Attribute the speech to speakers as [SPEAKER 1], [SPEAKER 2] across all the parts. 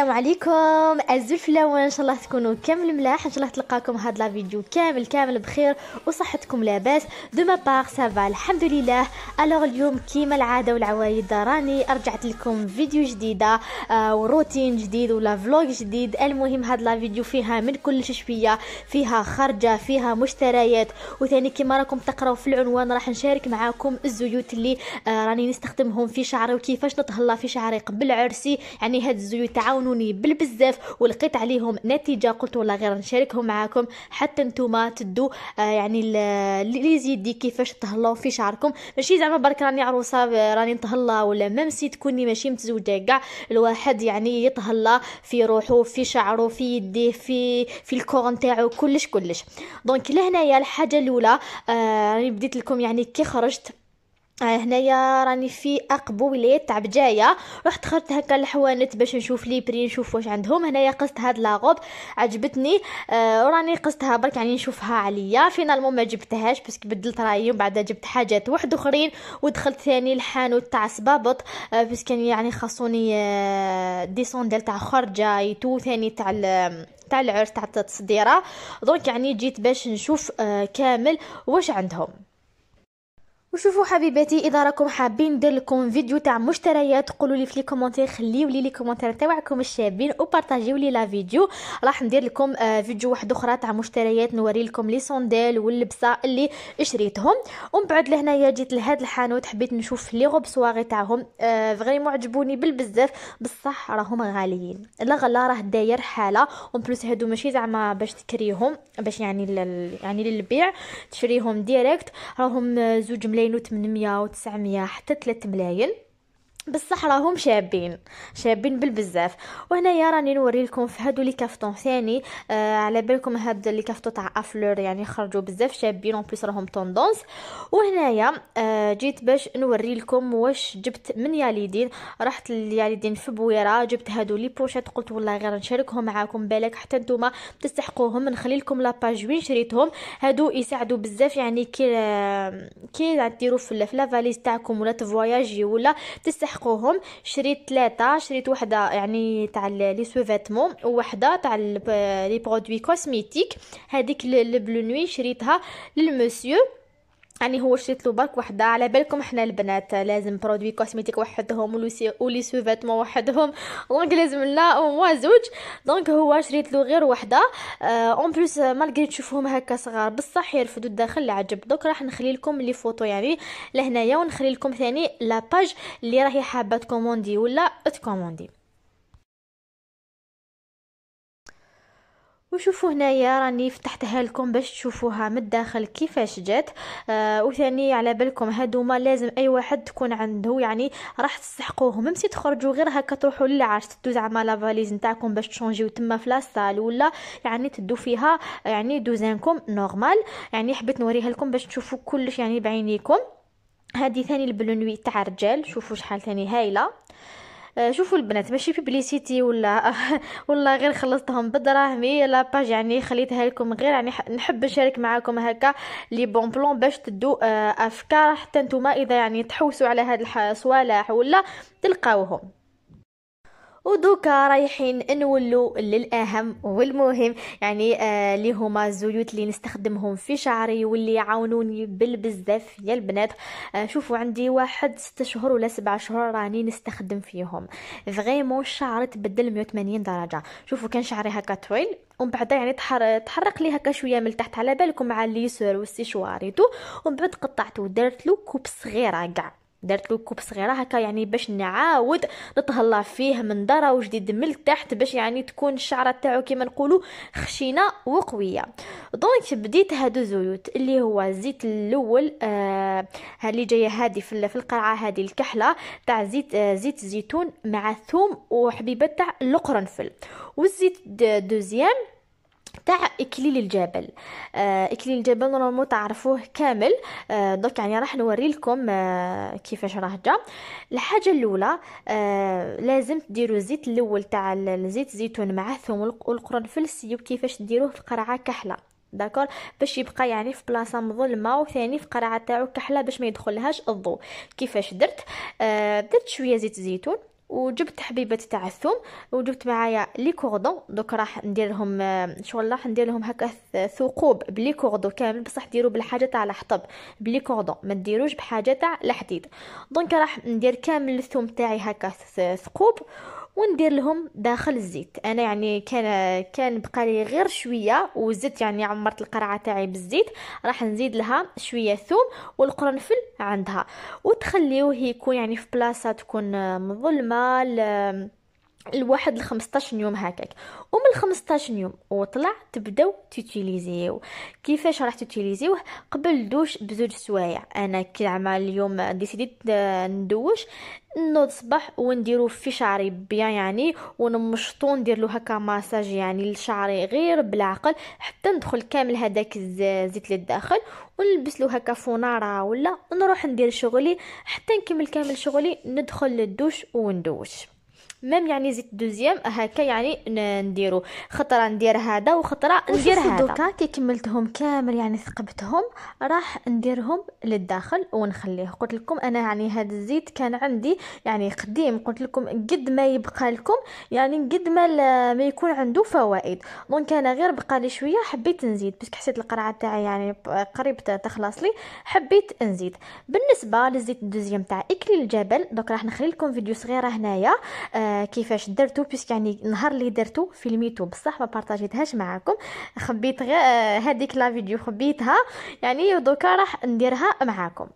[SPEAKER 1] السلام عليكم الزفلة وان شاء الله تكونوا كامل ملاح ان شاء الله تلقاكم هاد لا فيديو كامل كامل بخير وصحتكم لاباس دو ما بار سافا الحمد لله الوغ اليوم كيما العاده والعوايد راني رجعت لكم فيديو جديده آه وروتين جديد ولا فلوج جديد المهم هاد لا فيديو فيها من كل شويه فيها خرجه فيها مشتريات وثاني كيما راكم تقراو في العنوان راح نشارك معاكم الزيوت اللي آه راني نستخدمهم في شعري وكيفاش نتهلا في شعري قبل عرسي يعني هاد الزيوت تعاونوا عاونوني بالبزاف ولقيت عليهم نتيجه قلت والله غير نشاركهم معاكم حتى نتوما تدو آه، يعني لي زيدي كيفاش تهلاو في شعركم ماشي زعما برك راني عروسه راني نتهلا ولا ميم سي تكوني ماشي متزوجه كاع الواحد يعني يتهلا في روحه في شعره في يديه في في الكور نتاعو كلش كلش دونك لهنايا الحاجه الاولى آه راني بديت لكم يعني كي خرجت آه، هنايا راني في اقبو ولايه تاع بجايه رحت خرجت هكا الحوانت باش نشوف لي بري نشوف واش عندهم هنايا قصت هاد لاغوب عجبتني آه وراني قصتها برك يعني نشوفها عليا فينالمون ما جبتهاش باسكو بدلت رايي ومن بعد جبت حاجات واحد اخرين ودخلت ثاني الحانوت تاع صبابط آه باسكو يعني, يعني خاصوني آه دي صونديل تاع خرجه يتو ثاني تاع تاع العرس تاع التصديره دونك يعني جيت باش نشوف آه كامل واش عندهم وشوفوا حبيباتي اذا راكم حابين ندير لكم فيديو تاع مشتريات قولوا لي في لي كومونتير خليو لي لي كومونتير تاعكم الشابين وبارطاجيو لي لا فيديو راح ندير لكم آه، فيديو واحد اخرى تاع مشتريات نوري لكم لي سونديل واللبسه اللي شريتهم ومن بعد لهنايا جيت لهاد الحانوت حبيت نشوف لي غوب سواغي تاعهم آه، فريمون عجبوني بالبزاف بصح راهم غاليين لا غلا راه داير حاله اون بلوس هادو ماشي زعما باش تكريهم باش يعني لل... يعني للبيع تشريهم ديريكت راهم آه، زوج ملايين و800 و900 حتى 3 ملايين بصح راهم شابين شابين بالبزاف وهنايا راني نوري لكم في هادو لي كافتون ثاني آه على بالكم هاد لي كافتون تاع افلور يعني خرجوا بزاف شابين اون بليس راهم توندونس وهنايا آه جيت باش نوري لكم واش جبت من ياليدين رحت لياليدين في بويره جبت هادو لي بوشيت قلت والله غير نشاركهم معاكم بالك حتى نتوما تستحقوهم نخلي لكم لاباج وين شريتهم هادو يساعدوا بزاف يعني كي آه، كي ديروا في لا فاليز تاعكم ولا تفواياجي ولا تستحقوهم لحقوهم شريت ثلاثه شريت وحده يعني تاع لي سوفيتمون وحده تاع لي برودوي كوزميتيك هذيك لبلو نوي شريتها للمسيو يعني هو شريت له برك وحده على بالكم حنا البنات لازم برودوي كوسميتيك وحدهم ولي فيتمون وحدهم دونك لازم لا او موا زوج دونك هو شريت له غير وحده آه، اون بلوس مالغري تشوفوهم هكا صغار بصح يرفدوا الداخل عجب دوك راح نخلي لكم لي فوتو يعني لهنايا ونخلي لكم ثاني لا باج اللي راهي حابه تكوموندي ولا تكوموندي وشوفوا هنايا راني فتحتها لكم باش تشوفوها من الداخل كيفاش جات آه وثاني على بالكم هادوما لازم اي واحد تكون عنده يعني راح تستحقوهم ميمسي تخرجوا غير هكا تروحوا للعرس تدو زعما لافاليز نتاعكم باش تشونجيو تما في لاصال ولا يعني تدو فيها يعني دوزانكم نورمال يعني حبيت نوريها لكم باش تشوفوا كلش يعني بعينيكم هذه ثاني البلونوي تاع الرجال شوفوا شحال ثاني هايله آه، شوفوا البنات ماشي بيبليسيتي ولا ولا غير خلصتهم بدراهمي لا باج يعني خليتها لكم غير يعني نحب نشارك معاكم هكا لي بون بلون باش تدو آه، افكار حتى نتوما اذا يعني تحوسوا على هاد الصوالح ولا تلقاوهم ودوكا رايحين نولو للاهم والمهم يعني آه هما الزيوت اللي نستخدمهم في شعري واللي يعاونوني بالبزاف يا البنات آه شوفوا عندي واحد ستة شهور ولا سبعة شهور راني نستخدم فيهم فريمون الشعر تبدل 180 درجه شوفوا كان شعري هكا طويل ومن بعد يعني تحر... تحرق لي هكا شويه من تحت على بالكم مع الليسور والسيشوار ومن بعد قطعته ودرت له كوب صغيره كاع دارت له كوب صغيره هكا يعني باش نعاود نتهلا فيه من درا وجديد من التحت باش يعني تكون الشعره تاعو كيما نقولوا خشينه وقويه دونك بديت هادو زيوت اللي هو الزيت الاول آه اللي جايه هادي في, في القرعه هادي الكحله تاع زيت آه زيت الزيتون مع الثوم وحبيبه تاع القرنفل والزيت دوزيام تاع اكليل الجبل آه، اكليل الجبل نورمالمون تعرفوه كامل آه، دوك يعني راح نوري لكم آه، كيفاش راه جا الحاجه الاولى لازم تديروا الزيت الاول تاع الزيت زيتون مع الثوم والقرنفل السيب كيفاش ديروه في قرعه كحله داكور باش يبقى يعني في بلاصه مظلمه وثاني في قرعه تاعو كحله باش ما يدخلهاش الضوء كيفاش درت آه درت شويه زيت زيتون وجبت حبيبه التعثم وجبت معايا لي كوردون دوك راح نديرهم آه، شغل راح ندير لهم هكا ثقوب بلي كوردون كامل بصح ديروا بالحاجه تاع الحطب بلي كوردون ما ديروش بحاجه تاع الحديد دونك راح ندير كامل الثوم تاعي هكا ثقوب وندير لهم داخل الزيت انا يعني كان كان بقى لي غير شويه وزدت يعني عمرت القرعه تاعي بالزيت راح نزيد لها شويه ثوم والقرنفل عندها وتخليوه يكون يعني في بلاصه تكون مظلمه لواحد ل 15 يوم هكاك ومن 15 يوم وطلع تبداو تيتيليزيو كيفاش راح تيتيليزيوه قبل دوش بزوج سوايع انا كيما اليوم ديسيديت ندوش نوض صباح ونديرو في شعري بيان يعني ونمشطو ندير له هكا ماساج يعني لشعري غير بالعقل حتى ندخل كامل هذاك الزيت للداخل ونلبس له هكا فوناره ولا نروح ندير شغلي حتى نكمل كامل شغلي ندخل للدوش وندوش ميم يعني زيت دوزيام هكا يعني نديرو خطره ندير هذا وخطره ندير هذا دوكا كي كملتهم كامل يعني ثقبتهم راح نديرهم للداخل ونخليه قلت لكم انا يعني هذا الزيت كان عندي يعني قديم قلت لكم قد ما يبقى لكم يعني قد ما ما يكون عنده فوائد دونك انا غير بقى لي شويه حبيت نزيد باسكو حسيت القرعه تاعي يعني قريب تخلص لي حبيت نزيد بالنسبه للزيت الدوزيام تاع اكليل الجبل دوك راح نخلي لكم فيديو صغيره هنايا آه آه كيفاش درتو بيسك يعني النهار اللي درتو فيلميتو بصح ما بارطاجيتهاش معاكم خبيت غير هذيك لا فيديو خبيتها يعني دوكا راح نديرها معاكم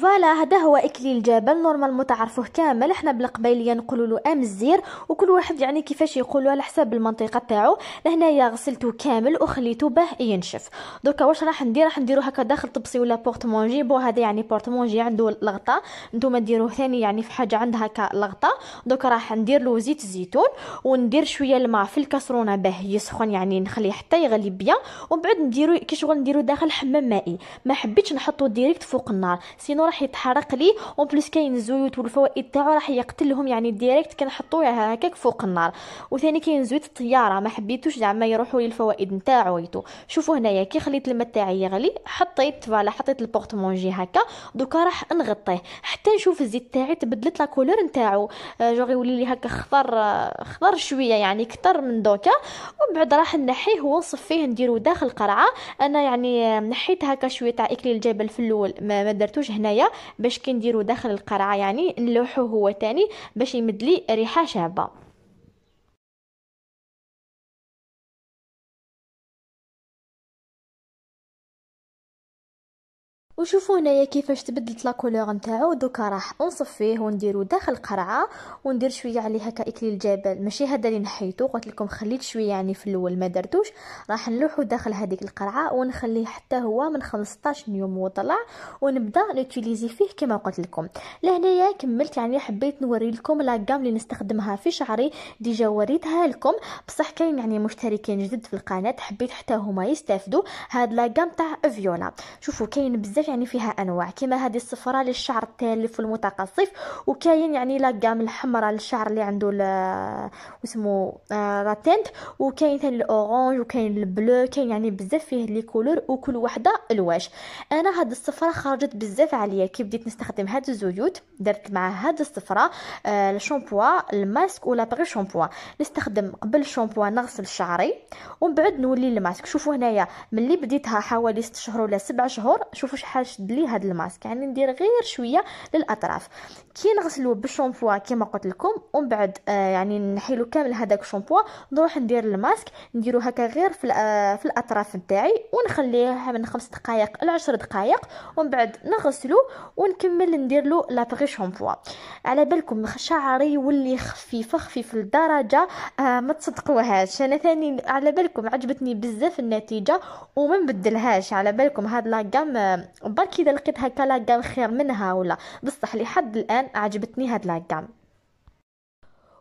[SPEAKER 1] فوالا هذا هو اكليل الجبل نورمال متعرفوه كامل احنا بالقبيليه نقولوا له ام الزير وكل واحد يعني كيفاش يقولوا على حساب المنطقه تاعو لهنايا غسلته كامل وخليته باه ينشف دوكا واش راح ندير راح نديرو هكا داخل طبسي ولا بورت مونجي بو هذا يعني بورت مونجي عنده الغطاء نتوما ديروه ثاني يعني في حاجه عندها هكا الغطاء دوكا راح ندير له زيت الزيتون وندير شويه الماء في الكاسرونه باه يسخن يعني نخليه حتى يغلي بيان ومن بعد نديرو كي شغل نديرو داخل حمام مائي ما حبيتش نحطو ديريكت فوق النار سينو راح يتحرق لي اون بليس كاين الزيوت والفوائد تاعو راح يقتلهم يعني ديريكت كنحطو هكاك فوق النار وثاني كاين زيت الطياره ما حبيتوش زعما يروحوا لي الفوائد نتاعو ايتو شوفوا هنايا كي خليت الماء تاعي يغلي حطيت فوالا حطيت البورت مونجي هكا دوكا راح نغطيه حتى نشوف الزيت تاعي تبدلت لا كولور نتاعو آه، جوغ يولي لي هكا خضر آه، خضر شويه يعني كتر من دوكا ومن بعد راح نحيه ونصفيه نديرو داخل قرعه انا يعني آه، نحيت هكا شويه تاع اكليل الجبل في الاول ما, ما درتوش هنا هنايا باش كي نديرو داخل القرعه يعني نلوحو هو تاني باش يمدلي ريحه شابه وشوفوا هنايا كيفاش تبدلت لا كولور نتاعو دوكا راح نصفيه ونديرو داخل قرعه وندير شويه عليه هكا اكليل الجبل ماشي هذا اللي نحيتو قلت لكم خليت شويه يعني في الاول ما درتوش راح نلوحو داخل هذيك القرعه ونخليه حتى هو من 15 يوم وطلع ونبدا نوتيليزي فيه كما قلت لكم لهنايا كملت يعني حبيت نوري لكم لا جام اللي نستخدمها في شعري ديجا وريتها لكم بصح كاين يعني مشتركين جدد في القناه حبيت حتى هما يستافدوا هاد لا جام تاع فيولا شوفوا كاين بزاف يعني فيها انواع كما هذه الصفراء للشعر التالف والمتقصف وكاين يعني لاكام الحمراء للشعر اللي عنده اسمه آه، راتنت وكاين ثاني الاورانج وكاين البلو كاين يعني بزاف فيه لي كولور وكل وحده الواش انا هاد الصفراء خرجت بزاف عليا كي بديت نستخدم هاد الزيوت درت مع هاد الصفراء آه الشامبوا الماسك ولا بري شامبو نستخدم قبل الشامبو نغسل شعري ومن بعد نولي الماسك شوفوا هنايا ملي بديتها حوالي 6 شهور ولا 7 شهور شوفوا شحال بحال شد لي هاد الماسك يعني ندير غير شويه للاطراف كي نغسلو بالشامبوا كيما قلت لكم ومن بعد آه يعني نحيلو كامل هذاك الشامبوا نروح ندير الماسك نديرو هكا غير في, آه في الاطراف نتاعي ونخليه من خمس دقائق ل 10 دقائق ومن بعد نغسلو ونكمل ندير له لابغي شامبوا على بالكم شعري يولي خفيف خفيف لدرجه آه ما تصدقوهاش انا ثاني على بالكم عجبتني بزاف النتيجه وما نبدلهاش على بالكم هاد لاكام برك اذا لقيت هكا لاكام خير منها ولا بصح لحد الان عجبتني هاد لاكام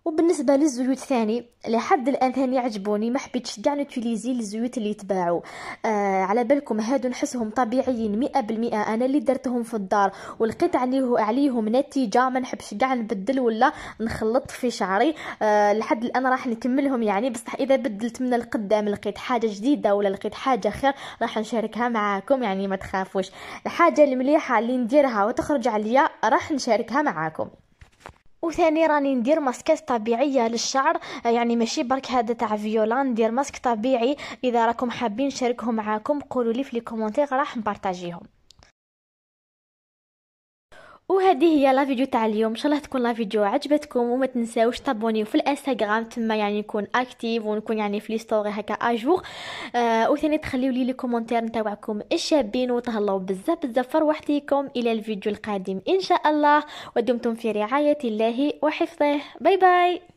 [SPEAKER 1] وبالنسبة للزيوت ثاني لحد الآن ثاني عجبوني ما حبيتش كاع نوتيليزي الزيوت اللي يتباعوا آه على بالكم هادو نحسهم طبيعيين مئة بالمئة أنا اللي درتهم في الدار ولقيت عليه عليهم نتيجة ما نحبش كاع نبدل ولا نخلط في شعري آه لحد الآن راح نكملهم يعني بصح إذا بدلت من القدام لقيت حاجة جديدة ولا لقيت حاجة خير راح نشاركها معاكم يعني ما تخافوش الحاجة المليحة اللي نديرها وتخرج عليا راح نشاركها معاكم وثاني راني ندير ماسكات طبيعيه للشعر يعني ماشي برك هذا تاع فيولا ندير ماسك طبيعي اذا راكم حابين نشاركهم معاكم قولوا لي في لي كومونتير راح نبارطاجيهم وهذه هي لا فيديو تاع اليوم ان شاء الله تكون لا فيديو عجبتكم وما تنساوش تابونيو في الانستغرام تما يعني نكون اكتيف ونكون يعني في لي ستوري هكا اجور آه وثاني تخليو لي لي كومونتير نتاعكم الشابين وتهلاو بزاف بزاف فرحتيكم الى الفيديو القادم ان شاء الله ودمتم في رعايه الله وحفظه باي باي